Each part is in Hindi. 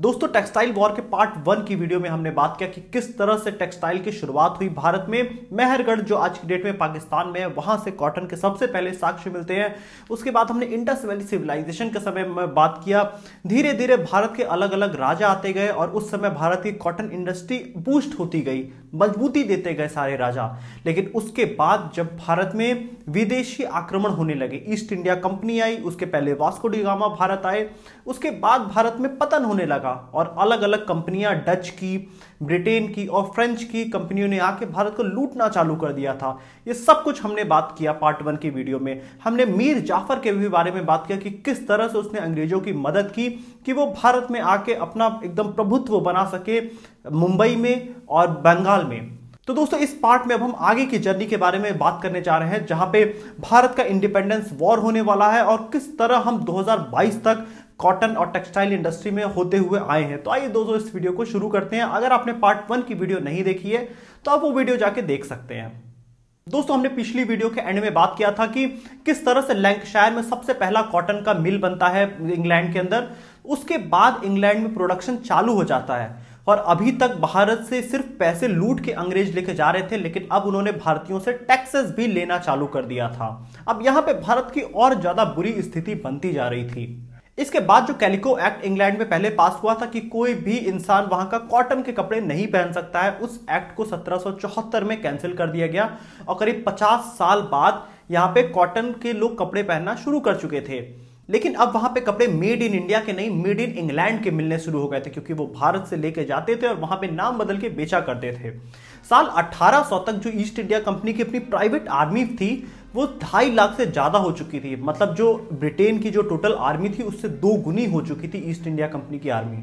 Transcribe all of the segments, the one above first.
दोस्तों टेक्सटाइल वॉर के पार्ट वन की वीडियो में हमने बात किया कि किस तरह से टेक्सटाइल की शुरुआत हुई भारत में मेहरगढ़ जो आज की डेट में पाकिस्तान में है वहां से कॉटन के सबसे पहले साक्ष्य मिलते हैं उसके बाद हमने इंडस वैली सिविलाइजेशन के समय में बात किया धीरे धीरे भारत के अलग अलग राजा आते गए और उस समय भारत की कॉटन इंडस्ट्री बूस्ट होती गई मजबूती देते गए सारे राजा लेकिन उसके बाद जब भारत में विदेशी आक्रमण होने लगे ईस्ट इंडिया कंपनी आई उसके पहले वास्को डिगामा भारत आए उसके बाद भारत में पतन होने लगा लगा और अलग अलग कंपनियां डच की ब्रिटेन की और फ्रेंच की कंपनियों ने आके भारत को लूटना चालू कर दिया था ये सब कुछ हमने बात किया पार्ट वन की वीडियो में हमने मीर जाफर के भी बारे में बात किया कि किस तरह से उसने अंग्रेजों की मदद की कि वो भारत में आके अपना एकदम प्रभुत्व बना सके मुंबई में और बंगाल में तो दोस्तों इस पार्ट में अब हम आगे की जर्नी के बारे में बात करने जा रहे हैं जहां पे भारत का इंडिपेंडेंस वॉर होने वाला है और किस तरह हम 2022 तक कॉटन और टेक्सटाइल इंडस्ट्री में होते हुए आए हैं तो आइए दोस्तों इस वीडियो को शुरू करते हैं अगर आपने पार्ट वन की वीडियो नहीं देखी है तो आप वो वीडियो जाके देख सकते हैं दोस्तों हमने पिछली वीडियो के एंड में बात किया था कि किस तरह से लैंकशायर में सबसे पहला कॉटन का मिल बनता है इंग्लैंड के अंदर उसके बाद इंग्लैंड में प्रोडक्शन चालू हो जाता है और अभी तक भारत से सिर्फ पैसे लूट के अंग्रेज लेके जा रहे थे लेकिन अब उन्होंने भारतीयों से टैक्सेस भी लेना चालू कर दिया था अब यहां पे भारत की और ज्यादा बुरी स्थिति बनती जा रही थी इसके बाद जो कैलिको एक्ट इंग्लैंड में पहले पास हुआ था कि कोई भी इंसान वहां का कॉटन के कपड़े नहीं पहन सकता है उस एक्ट को 1774 में कैंसिल कर दिया गया और करीब 50 साल बाद यहां पे कॉटन के लोग कपड़े पहनना शुरू कर चुके थे लेकिन अब वहां पे कपड़े मेड इन इंडिया के नहीं मेड इन इंग्लैंड के मिलने शुरू हो गए थे क्योंकि वो भारत से लेके जाते थे और वहां पे नाम बदल के बेचा करते थे साल 1800 तक जो ईस्ट इंडिया कंपनी की अपनी प्राइवेट आर्मी थी वो ढाई लाख से ज़्यादा हो चुकी थी मतलब जो ब्रिटेन की जो टोटल आर्मी थी उससे दो गुनी हो चुकी थी ईस्ट इंडिया कंपनी की आर्मी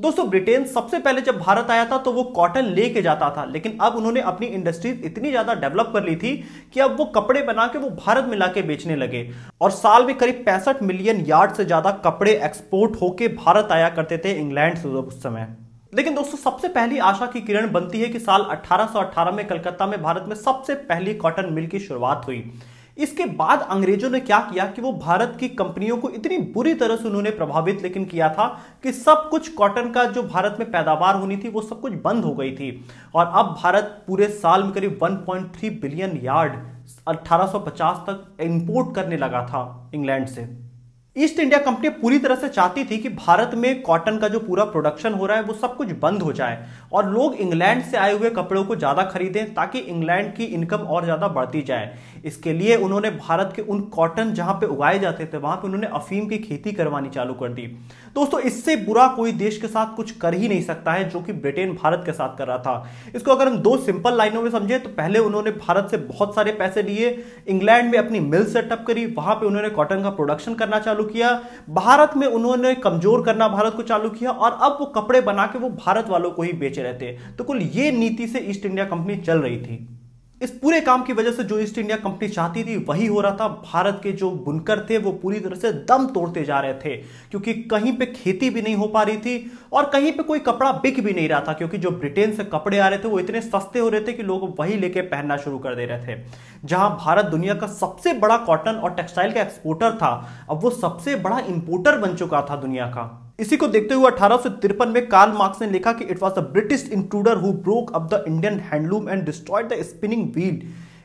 दोस्तों ब्रिटेन सबसे पहले जब भारत आया था तो वो कॉटन लेके जाता था लेकिन अब उन्होंने अपनी इंडस्ट्री इतनी ज्यादा डेवलप कर ली थी कि अब वो कपड़े बना के वो भारत में लाके बेचने लगे और साल में करीब पैंसठ मिलियन यार्ड से ज्यादा कपड़े एक्सपोर्ट होके भारत आया करते थे इंग्लैंड से उस समय लेकिन दोस्तों सबसे पहली आशा की किरण बनती है कि साल 1818 में कलकत्ता में भारत में सबसे पहली कॉटन मिल की शुरुआत हुई इसके बाद अंग्रेजों ने क्या किया कि वो भारत की कंपनियों को इतनी बुरी तरह से उन्होंने प्रभावित लेकिन किया था कि सब कुछ कॉटन का जो भारत में पैदावार होनी थी वो सब कुछ बंद हो गई थी और अब भारत पूरे साल में करीब 1.3 बिलियन यार्ड 1850 तक इंपोर्ट करने लगा था इंग्लैंड से ईस्ट इंडिया कंपनी पूरी तरह से चाहती थी कि भारत में कॉटन का जो पूरा प्रोडक्शन हो रहा है वो सब कुछ बंद हो जाए और लोग इंग्लैंड से आए हुए कपड़ों को ज़्यादा खरीदें ताकि इंग्लैंड की इनकम और ज़्यादा बढ़ती जाए इसके लिए उन्होंने भारत के उन कॉटन जहां पे उगाए जाते थे वहां पे उन्होंने अफीम की खेती करवानी चालू कर दी दोस्तों इससे बुरा कोई देश के साथ कुछ कर ही नहीं सकता है जो कि ब्रिटेन भारत के साथ कर रहा था इसको अगर हम दो सिंपल लाइनों में समझे तो पहले उन्होंने भारत से बहुत सारे पैसे लिए इंग्लैंड में अपनी मिल सेटअप करी वहां पर उन्होंने कॉटन का प्रोडक्शन करना चालू किया भारत में उन्होंने कमजोर करना भारत को चालू किया और अब वो कपड़े बना के वो भारत वालों को ही बेचे रहते तो कुल ये नीति से ईस्ट इंडिया कंपनी चल रही थी इस पूरे काम की वजह से जो ईस्ट इंडिया कंपनी चाहती थी वही हो रहा था भारत के जो बुनकर थे वो पूरी तरह से दम तोड़ते जा रहे थे क्योंकि कहीं पे खेती भी नहीं हो पा रही थी और कहीं पे कोई कपड़ा बिक भी नहीं रहा था क्योंकि जो ब्रिटेन से कपड़े आ रहे थे वो इतने सस्ते हो रहे थे कि लोग वही लेके पहनना शुरू कर दे रहे थे जहां भारत दुनिया का सबसे बड़ा कॉटन और टेक्सटाइल का एक्सपोर्टर था अब वो सबसे बड़ा इंपोर्टर बन चुका था दुनिया का इसी को देखते हुए अठारह में कार्ल मार्क्स ने लिखा कि it was the British intruder who broke up the Indian handloom and destroyed the spinning wheel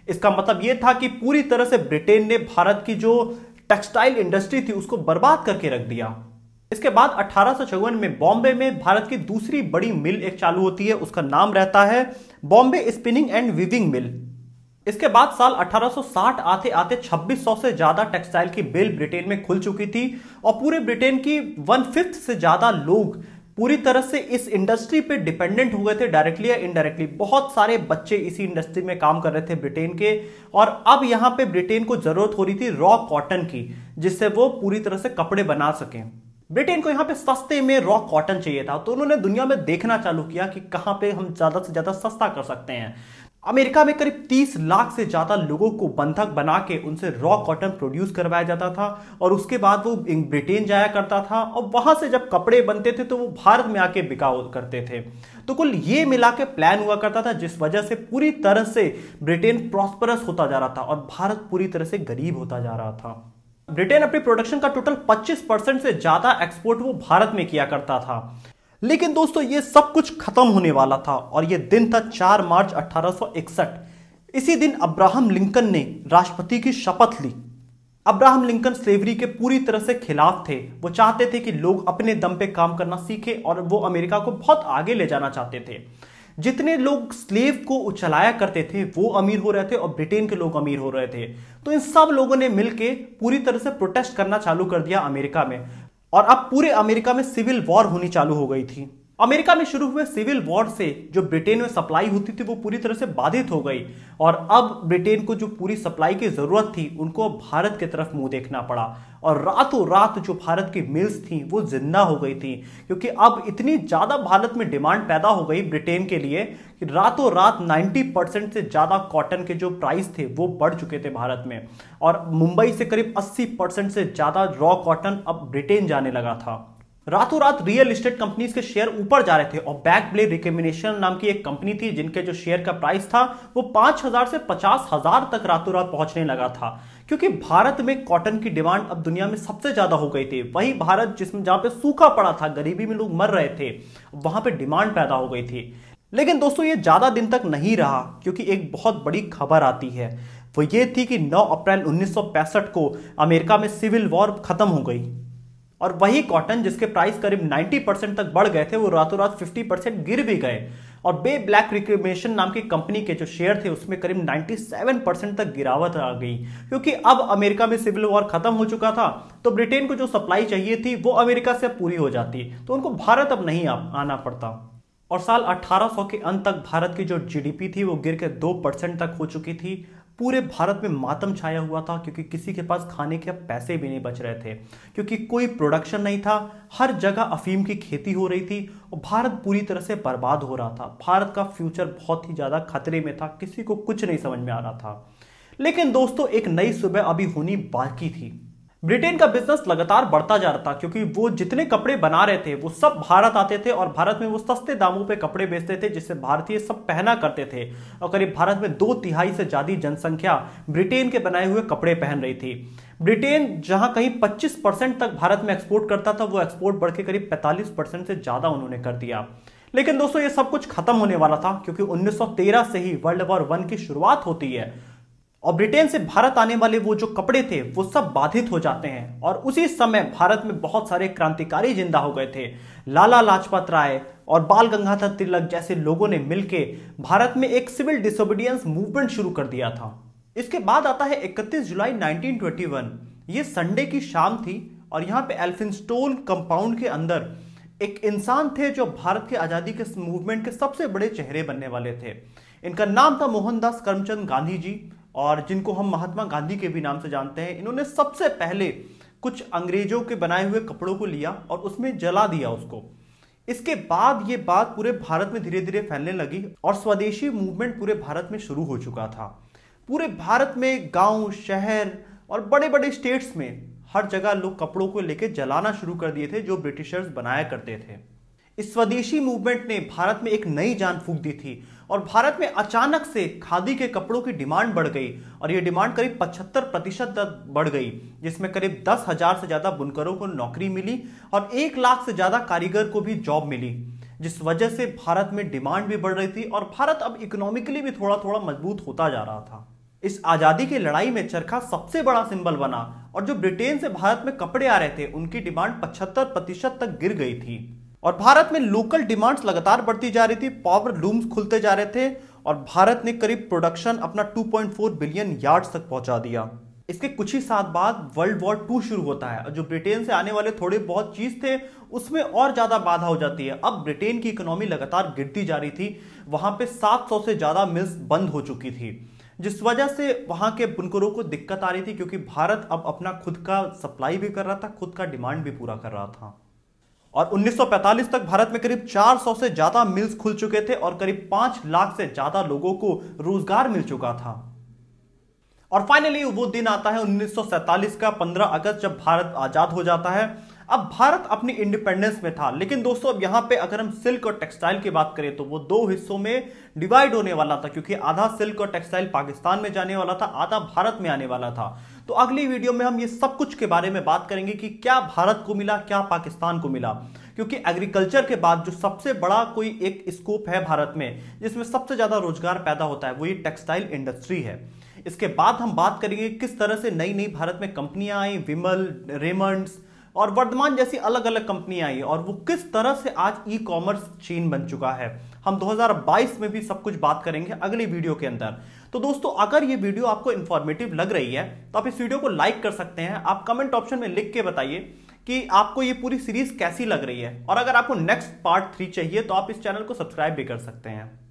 इसका मतलब यह था कि पूरी तरह से ब्रिटेन ने भारत की जो टेक्सटाइल इंडस्ट्री थी उसको बर्बाद करके रख दिया इसके बाद अठारह में बॉम्बे में भारत की दूसरी बड़ी मिल एक चालू होती है उसका नाम रहता है Bombay spinning and weaving mill इसके बाद साल 1860 आते आते 2600 से ज्यादा टेक्सटाइल की बिल ब्रिटेन में खुल चुकी थी और पूरे ब्रिटेन की वन फिफ्थ से ज्यादा लोग पूरी तरह से इस इंडस्ट्री पे डिपेंडेंट हुए थे डायरेक्टली या इनडायरेक्टली बहुत सारे बच्चे इसी इंडस्ट्री में काम कर रहे थे ब्रिटेन के और अब यहाँ पे ब्रिटेन को जरूरत हो रही थी रॉ कॉटन की जिससे वो पूरी तरह से कपड़े बना सकें ब्रिटेन को यहाँ पे सस्ते में रॉ कॉटन चाहिए था तो उन्होंने दुनिया में देखना चालू किया कि कहाँ पे हम ज़्यादा से ज़्यादा सस्ता कर सकते हैं अमेरिका में करीब 30 लाख से ज़्यादा लोगों को बंधक बना के उनसे रॉ कॉटन प्रोड्यूस करवाया जाता था और उसके बाद वो ब्रिटेन जाया करता था और वहां से जब कपड़े बनते थे तो वो भारत में आके बिका करते थे तो कुल ये मिला के प्लान हुआ करता था जिस वजह से पूरी तरह से ब्रिटेन प्रॉस्परस होता जा रहा था और भारत पूरी तरह से गरीब होता जा रहा था ब्रिटेन अपनी प्रोडक्शन का टोटल 25 परसेंट से ज़्यादा एक्सपोर्ट वो भारत में किया करता था लेकिन दोस्तों ये सब कुछ खत्म होने वाला था और ये दिन था 4 मार्च 1861 इसी दिन अब्राहम लिंकन ने राष्ट्रपति की शपथ ली अब्राहम लिंकन स्लेवरी के पूरी तरह से खिलाफ थे वो चाहते थे कि लोग अपने दम पे काम करना सीखे और वो अमेरिका को बहुत आगे ले जाना चाहते थे जितने लोग स्लेव को उछलाया करते थे वो अमीर हो रहे थे और ब्रिटेन के लोग अमीर हो रहे थे तो इन सब लोगों ने मिलकर पूरी तरह से प्रोटेस्ट करना चालू कर दिया अमेरिका में और अब पूरे अमेरिका में सिविल वॉर होनी चालू हो गई थी अमेरिका में शुरू हुए सिविल वॉर से जो ब्रिटेन में सप्लाई होती थी वो पूरी तरह से बाधित हो गई और अब ब्रिटेन को जो पूरी सप्लाई की ज़रूरत थी उनको भारत की तरफ मुंह देखना पड़ा और रातों रात जो भारत की मिल्स थी वो जिंदा हो गई थी क्योंकि अब इतनी ज़्यादा भारत में डिमांड पैदा हो गई ब्रिटेन के लिए कि रातों रात 90 परसेंट से ज़्यादा कॉटन के जो प्राइस थे वो बढ़ चुके थे भारत में और मुंबई से करीब 80 परसेंट से ज़्यादा रॉ कॉटन अब ब्रिटेन जाने लगा था रातों रात रियल इस्टेट कंपनीज के शेयर ऊपर जा रहे थे और बैक ब्ले रिकमेंडेशन नाम की एक कंपनी थी जिनके जो शेयर का प्राइस था वो 5000 से 50000 तक रातों रात पहुंचने लगा था क्योंकि भारत में कॉटन की डिमांड अब दुनिया में सबसे ज्यादा हो गई थी वही भारत जिसमें जहां पे सूखा पड़ा था गरीबी में लोग मर रहे थे वहां पर डिमांड पैदा हो गई थी लेकिन दोस्तों ये ज्यादा दिन तक नहीं रहा क्योंकि एक बहुत बड़ी खबर आती है वो ये थी कि 9 अप्रैल 1965 को अमेरिका में सिविल वॉर खत्म हो गई और वही कॉटन जिसके प्राइस करीब 90 परसेंट तक बढ़ गए थे वो रातों रात 50 परसेंट गिर भी गए और बे ब्लैक रिक्रमेशन नाम की कंपनी के जो शेयर थे उसमें करीब 97 परसेंट तक गिरावट आ गई क्योंकि अब अमेरिका में सिविल वॉर खत्म हो चुका था तो ब्रिटेन को जो सप्लाई चाहिए थी वो अमेरिका से पूरी हो जाती तो उनको भारत अब नहीं आना पड़ता और साल 1800 के अंत तक भारत की जो जीडीपी थी वो गिर के दो परसेंट तक हो चुकी थी पूरे भारत में मातम छाया हुआ था क्योंकि किसी के पास खाने के पैसे भी नहीं बच रहे थे क्योंकि कोई प्रोडक्शन नहीं था हर जगह अफीम की खेती हो रही थी और भारत पूरी तरह से बर्बाद हो रहा था भारत का फ्यूचर बहुत ही ज़्यादा खतरे में था किसी को कुछ नहीं समझ में आ रहा था लेकिन दोस्तों एक नई सुबह अभी होनी बाकी थी ब्रिटेन का बिजनेस लगातार बढ़ता जा रहा था क्योंकि वो जितने कपड़े बना रहे थे वो सब भारत आते थे और भारत में वो सस्ते दामों पे कपड़े बेचते थे जिससे भारतीय सब पहना करते थे और करीब भारत में दो तिहाई से ज्यादा जनसंख्या ब्रिटेन के बनाए हुए कपड़े पहन रही थी ब्रिटेन जहां कहीं 25 परसेंट तक भारत में एक्सपोर्ट करता था वो एक्सपोर्ट बढ़ के करीब 45 परसेंट से ज्यादा उन्होंने कर दिया लेकिन दोस्तों ये सब कुछ खत्म होने वाला था क्योंकि 1913 से ही वर्ल्ड वॉर वन की शुरुआत होती है और ब्रिटेन से भारत आने वाले वो जो कपड़े थे वो सब बाधित हो जाते हैं और उसी समय भारत में बहुत सारे क्रांतिकारी जिंदा हो गए थे लाला लाजपत राय और बाल गंगाधर तिलक जैसे लोगों ने मिलकर भारत में एक सिविल डिसोबीडियंस मूवमेंट शुरू कर दिया था इसके बाद आता है 31 जुलाई 1921 ये संडे की शाम थी और यहाँ पे एल्फिनस्टोन कंपाउंड के अंदर एक इंसान थे जो भारत की आज़ादी के मूवमेंट के सबसे बड़े चेहरे बनने वाले थे इनका नाम था मोहनदास करमचंद गांधी जी और जिनको हम महात्मा गांधी के भी नाम से जानते हैं इन्होंने सबसे पहले कुछ अंग्रेजों के बनाए हुए कपड़ों को लिया और उसमें जला दिया उसको इसके बाद ये बात पूरे भारत में धीरे धीरे फैलने लगी और स्वदेशी मूवमेंट पूरे भारत में शुरू हो चुका था पूरे भारत में गांव शहर और बड़े बड़े स्टेट्स में हर जगह लोग कपड़ों को लेकर जलाना शुरू कर दिए थे जो ब्रिटिशर्स बनाया करते थे इस स्वदेशी मूवमेंट ने भारत में एक नई जान फूक दी थी और भारत में अचानक से खादी के कपड़ों की डिमांड बढ़ गई और ये डिमांड करीब पचहत्तर प्रतिशत तक बढ़ गई जिसमें करीब दस हजार से ज़्यादा बुनकरों को नौकरी मिली और एक लाख से ज़्यादा कारीगर को भी जॉब मिली जिस वजह से भारत में डिमांड भी बढ़ रही थी और भारत अब इकोनॉमिकली भी थोड़ा थोड़ा मजबूत होता जा रहा था इस आज़ादी की लड़ाई में चरखा सबसे बड़ा सिंबल बना और जो ब्रिटेन से भारत में कपड़े आ रहे थे उनकी डिमांड 75 प्रतिशत तक गिर गई थी और भारत में लोकल डिमांड्स लगातार बढ़ती जा रही थी पावर लूम्स खुलते जा रहे थे और भारत ने करीब प्रोडक्शन अपना 2.4 बिलियन यार्ड्स तक पहुंचा दिया इसके कुछ ही साल बाद वर्ल्ड वॉर टू शुरू होता है और जो ब्रिटेन से आने वाले थोड़े बहुत चीज थे उसमें और ज्यादा बाधा हो जाती है अब ब्रिटेन की इकोनॉमी लगातार गिरती जा रही थी वहां पे 700 से ज्यादा मिल्स बंद हो चुकी थी जिस वजह से वहां के बुनकरों को दिक्कत आ रही थी क्योंकि भारत अब अपना खुद का सप्लाई भी कर रहा था खुद का डिमांड भी पूरा कर रहा था और 1945 तक भारत में करीब 400 से ज्यादा मिल्स खुल चुके थे और करीब 5 लाख से ज्यादा लोगों को रोजगार मिल चुका था और फाइनली वो दिन आता है 1947 का 15 अगस्त जब भारत आजाद हो जाता है अब भारत अपनी इंडिपेंडेंस में था लेकिन दोस्तों अब यहां पे अगर हम सिल्क और टेक्सटाइल की बात करें तो वो दो हिस्सों में डिवाइड होने वाला था क्योंकि आधा सिल्क और टेक्सटाइल पाकिस्तान में जाने वाला था आधा भारत में आने वाला था तो अगली वीडियो में हम ये सब कुछ के बारे में बात करेंगे कि क्या भारत को मिला क्या पाकिस्तान को मिला क्योंकि एग्रीकल्चर के बाद जो सबसे बड़ा कोई एक स्कोप है भारत में जिसमें सबसे ज़्यादा रोजगार पैदा होता है वो ये टेक्सटाइल इंडस्ट्री है इसके बाद हम बात करेंगे किस तरह से नई नई भारत में कंपनियां आई विमल रेमंड्स और वर्धमान जैसी अलग अलग कंपनियां आई और वो किस तरह से आज ई कॉमर्स चीन बन चुका है हम 2022 में भी सब कुछ बात करेंगे अगली वीडियो के अंदर तो दोस्तों अगर ये वीडियो आपको इन्फॉर्मेटिव लग रही है तो आप इस वीडियो को लाइक कर सकते हैं आप कमेंट ऑप्शन में लिख के बताइए कि आपको ये पूरी सीरीज कैसी लग रही है और अगर आपको नेक्स्ट पार्ट थ्री चाहिए तो आप इस चैनल को सब्सक्राइब भी कर सकते हैं